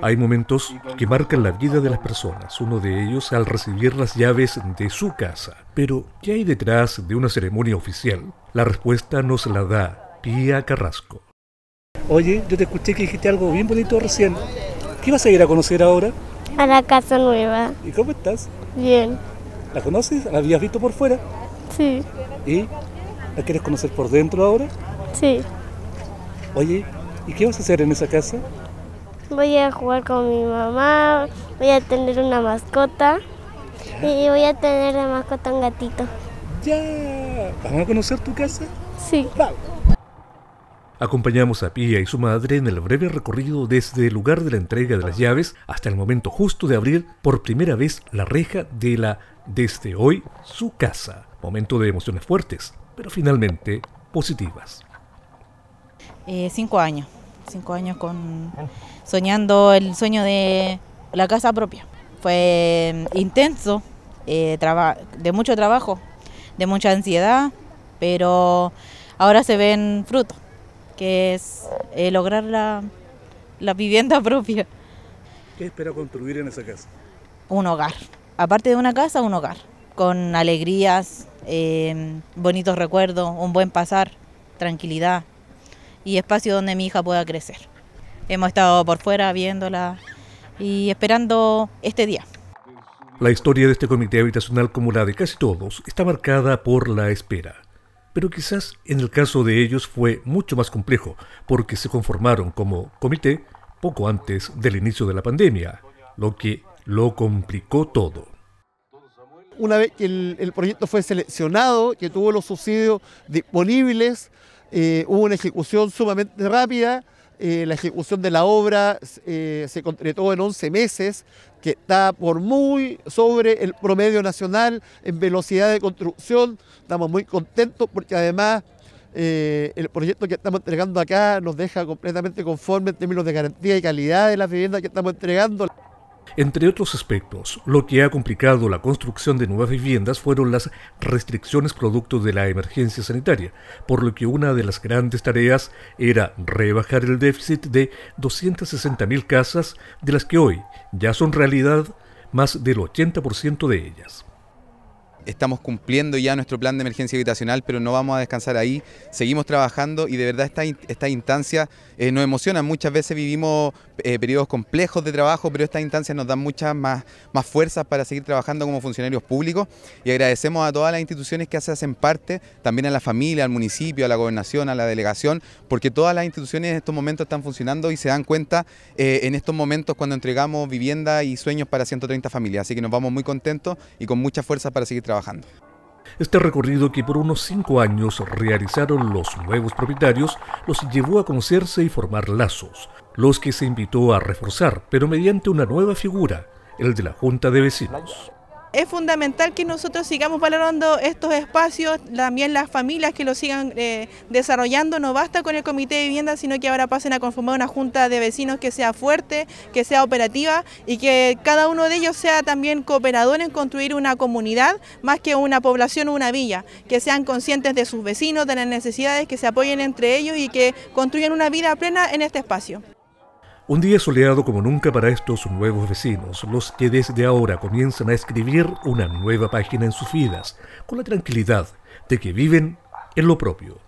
Hay momentos que marcan la vida de las personas, uno de ellos al recibir las llaves de su casa. Pero, ¿qué hay detrás de una ceremonia oficial? La respuesta nos la da Pía Carrasco. Oye, yo te escuché que dijiste algo bien bonito recién. ¿Qué vas a ir a conocer ahora? A la casa nueva. ¿Y cómo estás? Bien. ¿La conoces? ¿La habías visto por fuera? Sí. ¿Y la quieres conocer por dentro ahora? Sí. Oye, ¿y qué vas a hacer en esa casa? voy a jugar con mi mamá, voy a tener una mascota y voy a tener de mascota un gatito. ¡Ya! ¿Vamos a conocer tu casa? Sí. Acompañamos a Pía y su madre en el breve recorrido desde el lugar de la entrega de las llaves hasta el momento justo de abrir por primera vez la reja de la desde hoy su casa. Momento de emociones fuertes, pero finalmente positivas. Eh, cinco años cinco años con soñando el sueño de la casa propia. Fue mm, intenso, eh, de mucho trabajo, de mucha ansiedad, pero ahora se ven frutos, que es eh, lograr la, vivienda propia. ¿Qué espera construir en esa casa? Un hogar. Aparte de una casa, un hogar. Con alegrías, eh, bonitos recuerdos, un buen pasar, tranquilidad y espacio donde mi hija pueda crecer. Hemos estado por fuera viéndola y esperando este día. La historia de este comité habitacional, como la de casi todos, está marcada por la espera. Pero quizás en el caso de ellos fue mucho más complejo, porque se conformaron como comité poco antes del inicio de la pandemia, lo que lo complicó todo una vez que el, proyecto fue seleccionado, que tuvo los subsidios disponibles, eh, hubo una ejecución sumamente rápida. Eh, la ejecución de la obra eh, se concretó en 11 meses, que está por muy sobre el promedio nacional en velocidad de construcción. Estamos muy contentos porque además el proyecto que estamos entregando acá nos deja completamente conforme en términos de garantía y calidad de las viviendas que estamos entregando. Entre otros aspectos, lo que ha complicado la construcción de nuevas viviendas fueron las restricciones producto de la emergencia sanitaria, por lo que una de las grandes tareas era rebajar el déficit de 260.000 casas, de las que hoy ya son realidad más del 80% de ellas estamos cumpliendo ya nuestro plan de emergencia habitacional, pero no vamos a descansar ahí, seguimos trabajando y de verdad esta instancia eh, nos emociona, Muchas veces vivimos eh, periodos complejos de trabajo, pero estas instancias nos dan mucha más, más fuerzas para seguir trabajando como funcionarios públicos y agradecemos a todas las instituciones que se hacen parte, también a la familia, al municipio, a la gobernación, a la delegación, porque todas las instituciones en estos momentos están funcionando y se dan cuenta eh, en estos momentos cuando entregamos vivienda y sueños para 130 familias, así que nos vamos muy contentos y con mucha fuerza para seguir trabajando. Este recorrido que por unos cinco años realizaron los nuevos propietarios los llevó a conocerse y formar lazos, los que se invitó a reforzar, pero mediante una nueva figura, el de la Junta de Vecinos. Es fundamental que nosotros sigamos valorando estos espacios, también las familias que lo sigan eh, desarrollando. No basta con el comité de vivienda, sino que ahora pasen a conformar una junta de vecinos que sea fuerte, que sea operativa y que cada uno de ellos sea también cooperador en construir una comunidad más que una población o una villa. Que sean conscientes de sus vecinos, de las necesidades, que se apoyen entre ellos y que construyan una vida plena en este espacio. Un día soleado como nunca para estos nuevos vecinos, los que desde ahora comienzan a escribir una nueva página en sus vidas, con la tranquilidad de que viven en lo propio.